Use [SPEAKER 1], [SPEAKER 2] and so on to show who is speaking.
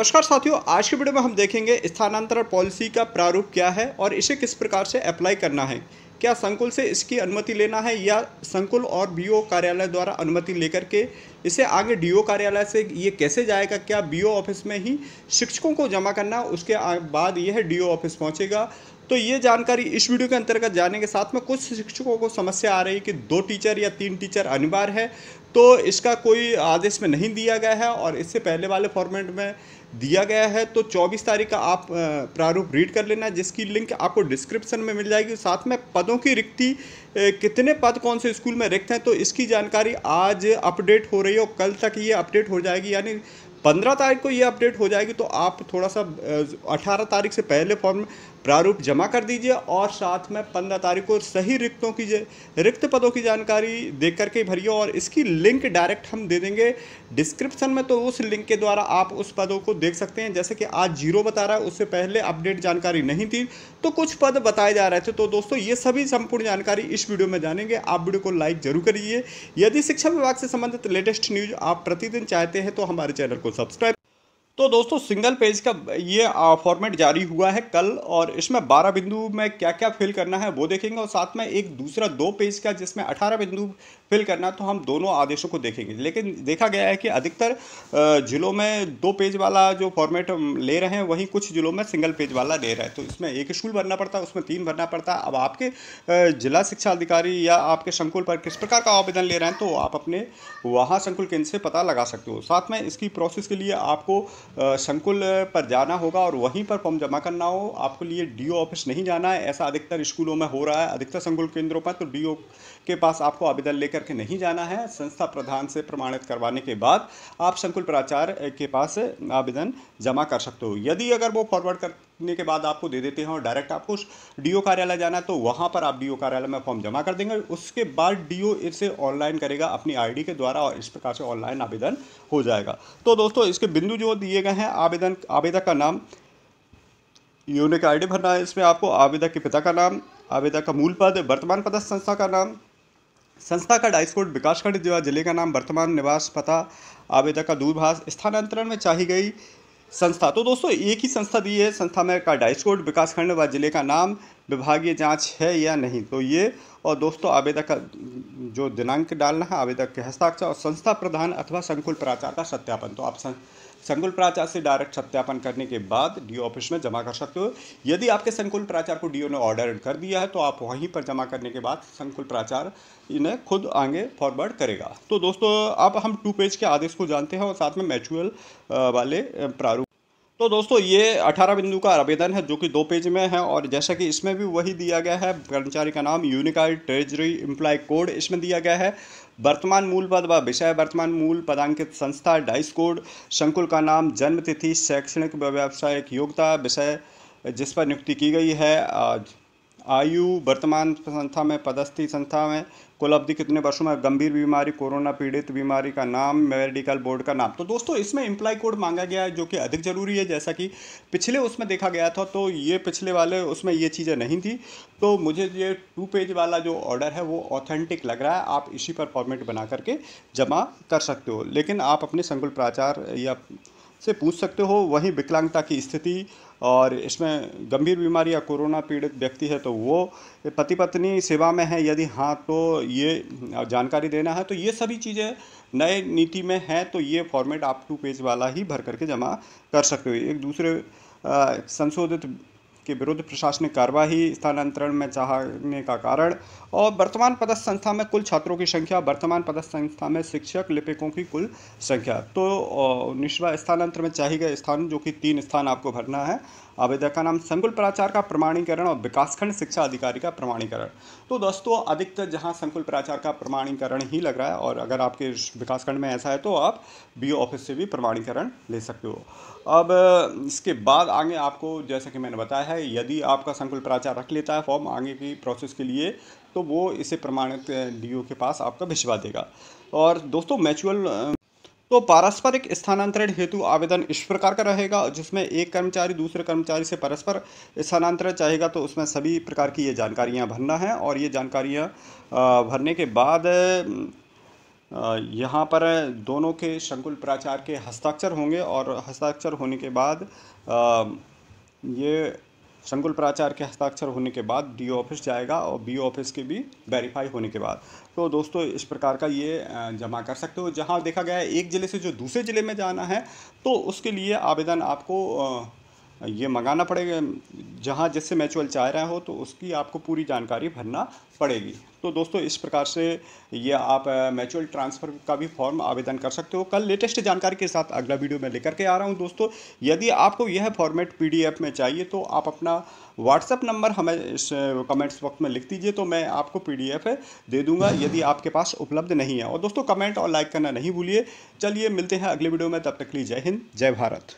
[SPEAKER 1] नमस्कार साथियों आज के वीडियो में हम देखेंगे स्थानांतरण पॉलिसी का प्रारूप क्या है और इसे किस प्रकार से अप्लाई करना है क्या संकुल से इसकी अनुमति लेना है या संकुल और बीओ कार्यालय द्वारा अनुमति लेकर के इसे आगे डीओ कार्यालय से ये कैसे जाएगा क्या बीओ ऑफिस में ही शिक्षकों को जमा करना उसके बाद यह डीओ ऑफिस पहुंचेगा तो ये जानकारी इस वीडियो के अंतर्गत जाने के साथ में कुछ शिक्षकों को समस्या आ रही है कि दो टीचर या तीन टीचर अनिवार्य है तो इसका कोई आदेश में नहीं दिया गया है और इससे पहले वाले फॉर्मेट में दिया गया है तो 24 तारीख का आप प्रारूप रीड कर लेना जिसकी लिंक आपको डिस्क्रिप्शन में मिल जाएगी साथ में पदों की रिक्ति कितने पद कौन से स्कूल में रिक्त हैं तो इसकी जानकारी आज अपडेट हो रही है और कल तक ये अपडेट हो जाएगी यानी पंद्रह तारीख को ये अपडेट हो जाएगी तो आप थोड़ा सा अठारह तारीख से पहले फॉर्म प्रारूप जमा कर दीजिए और साथ में पंद्रह तारीख को सही रिक्तों की रिक्त पदों की जानकारी देख करके भरिए और इसकी लिंक डायरेक्ट हम दे देंगे डिस्क्रिप्शन में तो उस लिंक के द्वारा आप उस पदों को देख सकते हैं जैसे कि आज जीरो बता रहा है उससे पहले अपडेट जानकारी नहीं थी तो कुछ पद बताए जा रहे थे तो दोस्तों ये सभी संपूर्ण जानकारी इस वीडियो में जानेंगे आप वीडियो को लाइक जरूर करिए यदि शिक्षा विभाग से संबंधित लेटेस्ट न्यूज आप प्रतिदिन चाहते हैं तो हमारे चैनल को सब्सक्राइब तो दोस्तों सिंगल पेज का ये फॉर्मेट जारी हुआ है कल और इसमें 12 बिंदु में क्या क्या फिल करना है वो देखेंगे और साथ में एक दूसरा दो पेज का जिसमें 18 बिंदु फिल करना तो हम दोनों आदेशों को देखेंगे लेकिन देखा गया है कि अधिकतर जिलों में दो पेज वाला जो फॉर्मेट ले रहे हैं वहीं कुछ जिलों में सिंगल पेज वाला ले रहे हैं तो इसमें एक स्कूल भरना पड़ता है उसमें तीन भरना पड़ता है अब आपके जिला शिक्षा अधिकारी या आपके संकुल पर किस प्रकार का आवेदन ले रहे हैं तो आप अपने वहाँ संकुल केंद्र से पता लगा सकते हो साथ में इसकी प्रोसेस के लिए आपको संकुल पर जाना होगा और वहीं पर फॉर्म जमा करना हो आपके लिए डीओ ऑफिस नहीं जाना है ऐसा अधिकतर स्कूलों में हो रहा है अधिकतर संकुल केंद्रों पर तो डीओ के पास आपको आवेदन लेकर के नहीं जाना है संस्था प्रधान से प्रमाणित करवाने के बाद आप संकुल प्राचार्य के पास आवेदन जमा कर सकते हो यदि अगर वो फॉरवर्ड कर लिखने के बाद आपको दे देते हैं और डायरेक्ट आपको उस डी कार्यालय जाना है तो वहाँ पर आप डी कार्यालय में फॉर्म जमा कर देंगे उसके बाद डी इसे ऑनलाइन करेगा अपनी आई के द्वारा और इस प्रकार से ऑनलाइन आवेदन हो जाएगा तो दोस्तों इसके बिंदु जो दिए गए हैं आवेदन आवेदक का नाम यूनिक आईडी भरना है इसमें आपको आवेदक के पिता का नाम आवेदक का मूल पद वर्तमान पदस्थ संस्था का नाम संस्था का डाइस कोड विकासखंड जिले का नाम वर्तमान निवास पता आवेदक का दूरभाष स्थानांतरण में चाही गई संस्था तो दोस्तों एक ही संस्था दी है संस्था में का डाइस्कोट विकासखंड व जिले का नाम विभागीय जांच है या नहीं तो ये और दोस्तों आवेदक का जो दिनांक डालना है आवेदक के हस्ताक्षर और संस्था प्रधान अथवा संकुल प्राचार का सत्यापन तो आप सं, संकुल प्राचार से डायरेक्ट सत्यापन करने के बाद डीओ ऑफिस में जमा कर सकते हो यदि आपके संकुल प्राचार को डीओ ने ऑर्डर कर दिया है तो आप वहीं पर जमा करने के बाद संकुल प्राचार इन्हें खुद आगे फॉरवर्ड करेगा तो दोस्तों आप हम टू पेज के आदेश को जानते हैं और साथ में मैचुअल वाले प्रारूप तो दोस्तों ये 18 बिंदु का आवेदन है जो कि दो पेज में है और जैसा कि इसमें भी वही दिया गया है कर्मचारी का नाम यूनिकाइड ट्रेजरी इम्प्लॉय कोड इसमें दिया गया है वर्तमान मूल पद व विषय वर्तमान मूल पदांकित संस्था डाइस कोड संकुल का नाम जन्म तिथि शैक्षणिक व व्यावसायिक योग्यता विषय जिस पर नियुक्ति की गई है आयु वर्तमान संस्था में पदस्थी संस्था में कुल अवधि कितने वर्षों में गंभीर बीमारी कोरोना पीड़ित बीमारी का नाम मेडिकल बोर्ड का नाम तो दोस्तों इसमें इम्प्लाई कोड मांगा गया है जो कि अधिक ज़रूरी है जैसा कि पिछले उसमें देखा गया था तो ये पिछले वाले उसमें ये चीज़ें नहीं थी तो मुझे ये टू पेज वाला जो ऑर्डर है वो ऑथेंटिक लग रहा है आप इसी पर फॉर्मेट बना करके जमा कर सकते हो लेकिन आप अपने संकुल प्राचार या से पूछ सकते हो वहीं विकलांगता की स्थिति और इसमें गंभीर बीमारी या कोरोना पीड़ित व्यक्ति है तो वो पति पत्नी सेवा में है यदि हाँ तो ये जानकारी देना है तो ये सभी चीज़ें नए नीति में हैं तो ये फॉर्मेट आप टू पेज वाला ही भर करके जमा कर सकते हो एक दूसरे संशोधित के विरुद्ध प्रशासनिक कार्यवाही स्थानांतरण में चाहने का कारण और वर्तमान पदस्थ संस्था में कुल छात्रों की संख्या वर्तमान पदस्थ संस्था में शिक्षक लिपिकों की कुल संख्या तो निश्वा स्थानांतर में चाहिए गए स्थान जो कि तीन स्थान आपको भरना है आवेदक का नाम संकुल प्राचार का प्रमाणीकरण और विकासखंड शिक्षा अधिकारी का प्रमाणीकरण तो दोस्तों अधिकतर जहाँ संकुल प्राचार का प्रमाणीकरण ही लग रहा है और अगर आपके विकासखंड में ऐसा है तो आप बी ऑफिस से भी प्रमाणीकरण ले सकते हो अब इसके बाद आगे आपको जैसा कि मैंने बताया है यदि आपका संकुल प्राचार रख लेता है फॉर्म आगे की प्रोसेस के लिए तो वो इसे प्रमाणित डी के पास आपका भिजवा देगा और दोस्तों मैचुअल तो पारस्परिक स्थानांतरण हेतु आवेदन इस प्रकार का रहेगा जिसमें एक कर्मचारी दूसरे कर्मचारी से परस्पर स्थानांतरण चाहेगा तो उसमें सभी प्रकार की ये जानकारियाँ भरना है और ये जानकारियाँ भरने के बाद यहाँ पर दोनों के शंकुल प्राचार के हस्ताक्षर होंगे और हस्ताक्षर होने के बाद ये संकुल प्राचार्य के हस्ताक्षर होने के बाद डी ऑफिस जाएगा और बी ऑफिस के भी वेरीफाई होने के बाद तो दोस्तों इस प्रकार का ये जमा कर सकते हो जहाँ देखा गया है एक ज़िले से जो दूसरे ज़िले में जाना है तो उसके लिए आवेदन आपको ये मंगाना पड़ेगा जहाँ जिससे म्यूचुअल चाह रहा हो तो उसकी आपको पूरी जानकारी भरना पड़ेगी तो दोस्तों इस प्रकार से ये आप म्यूचुअल ट्रांसफ़र का भी फॉर्म आवेदन कर सकते हो कल लेटेस्ट जानकारी के साथ अगला वीडियो में लेकर के आ रहा हूँ दोस्तों यदि आपको यह फॉर्मेट पी में चाहिए तो आप अपना व्हाट्सअप नंबर हमें इस कमेंट्स वक्त में लिख दीजिए तो मैं आपको पी दे दूंगा यदि आपके पास उपलब्ध नहीं है और दोस्तों कमेंट और लाइक करना नहीं भूलिए चलिए मिलते हैं अगले वीडियो में तब तक लिए जय हिंद जय भारत